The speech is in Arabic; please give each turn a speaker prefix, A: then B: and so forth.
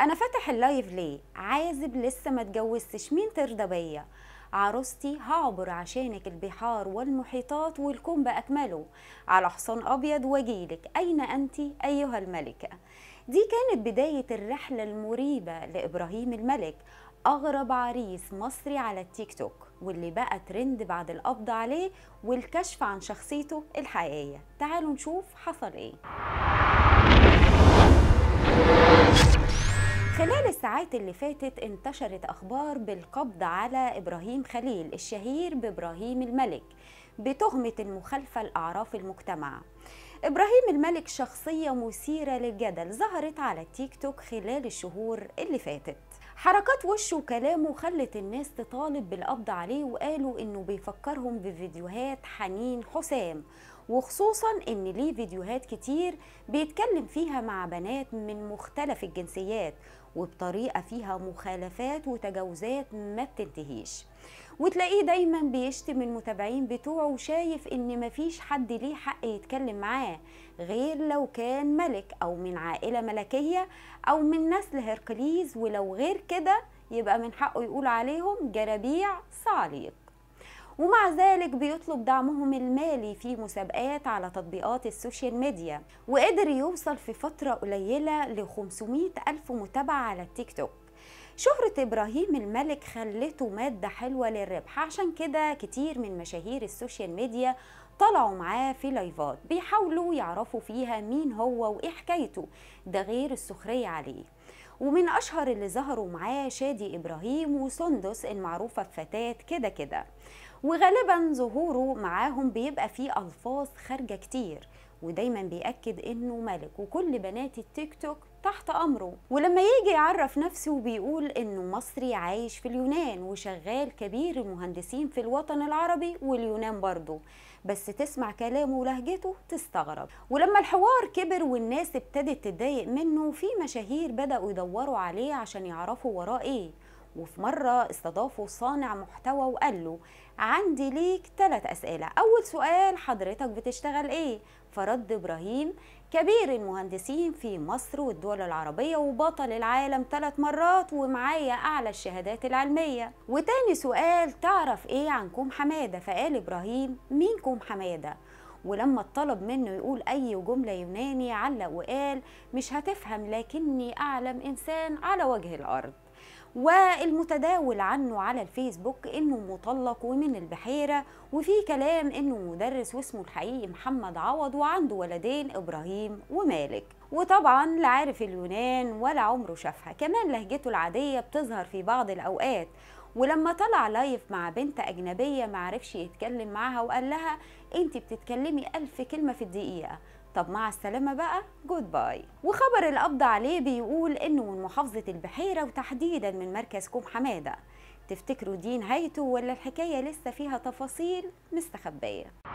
A: انا فاتح اللايف ليه عازب لسه ما اتجوزتش مين ترضى بيا عروستي هعبر عشانك البحار والمحيطات والكون باكمله على حصان ابيض واجيلك اين انت ايها الملكه دي كانت بدايه الرحله المريبه لابراهيم الملك اغرب عريس مصري على التيك توك واللي بقى ترند بعد القبض عليه والكشف عن شخصيته الحقيقيه تعالوا نشوف حصل ايه خلال الساعات اللي فاتت انتشرت أخبار بالقبض على إبراهيم خليل الشهير بإبراهيم الملك بتهمة المخالفة لأعراف المجتمع إبراهيم الملك شخصية مثيرة للجدل ظهرت على التيك توك خلال الشهور اللي فاتت حركات وشه وكلامه خلت الناس تطالب بالقبض عليه وقالوا انه بيفكرهم بفيديوهات حنين حسام وخصوصا ان ليه فيديوهات كتير بيتكلم فيها مع بنات من مختلف الجنسيات وبطريقة فيها مخالفات وتجاوزات ما بتنتهيش وتلاقيه دايما بيشتم المتابعين بتوعه وشايف ان مفيش حد ليه حق يتكلم معاه غير لو كان ملك أو من عائلة ملكية أو من نسل هرقليز ولو غير كده يبقى من حقه يقول عليهم جرابيع صعاليق ومع ذلك بيطلب دعمهم المالي في مسابقات على تطبيقات السوشيال ميديا وقدر يوصل في فترة قليلة ل 500 ألف متابعة على التيك توك شهرة إبراهيم الملك خلته مادة حلوة للربح عشان كده كتير من مشاهير السوشيال ميديا طلعوا معاه في لايفات بيحاولوا يعرفوا فيها مين هو وإيه حكايته ده غير السخرية عليه ومن أشهر اللي ظهروا معاه شادي إبراهيم وسندس المعروفة بفتاة كده كده وغالبا ظهوره معاهم بيبقى فيه ألفاظ خارجة كتير ودايما بيأكد انه ملك وكل بنات التيك توك تحت امره ولما يجي يعرف نفسه وبيقول انه مصري عايش في اليونان وشغال كبير المهندسين في الوطن العربي واليونان برضه بس تسمع كلامه ولهجته تستغرب ولما الحوار كبر والناس ابتدت تضايق منه في مشاهير بدأوا يدوروا عليه عشان يعرفوا وراه ايه وفي مرة استضافه صانع محتوى وقال له عندي ليك ثلاث أسئلة أول سؤال حضرتك بتشتغل إيه؟ فرد إبراهيم كبير المهندسين في مصر والدول العربية وبطل العالم ثلاث مرات ومعايا أعلى الشهادات العلمية وتاني سؤال تعرف إيه عن كوم حمادة؟ فقال إبراهيم مين كوم حمادة؟ ولما اتطلب منه يقول أي جملة يوناني علق وقال مش هتفهم لكني أعلم إنسان على وجه الأرض والمتداول عنه على الفيسبوك انه مطلق ومن البحيره وفي كلام انه مدرس واسمه الحقيقي محمد عوض وعنده ولدين ابراهيم ومالك وطبعا لا عارف اليونان ولا عمره شافها كمان لهجته العاديه بتظهر في بعض الاوقات ولما طلع لايف مع بنت أجنبية معرفش يتكلم معاها وقال لها أنت بتتكلمي ألف كلمة في الدقيقة طب مع السلامة بقى جود باي وخبر القبض عليه بيقول إنه من محافظة البحيرة وتحديدا من مركز كوم حمادة تفتكروا دي نهايته ولا الحكاية لسه فيها تفاصيل مستخبية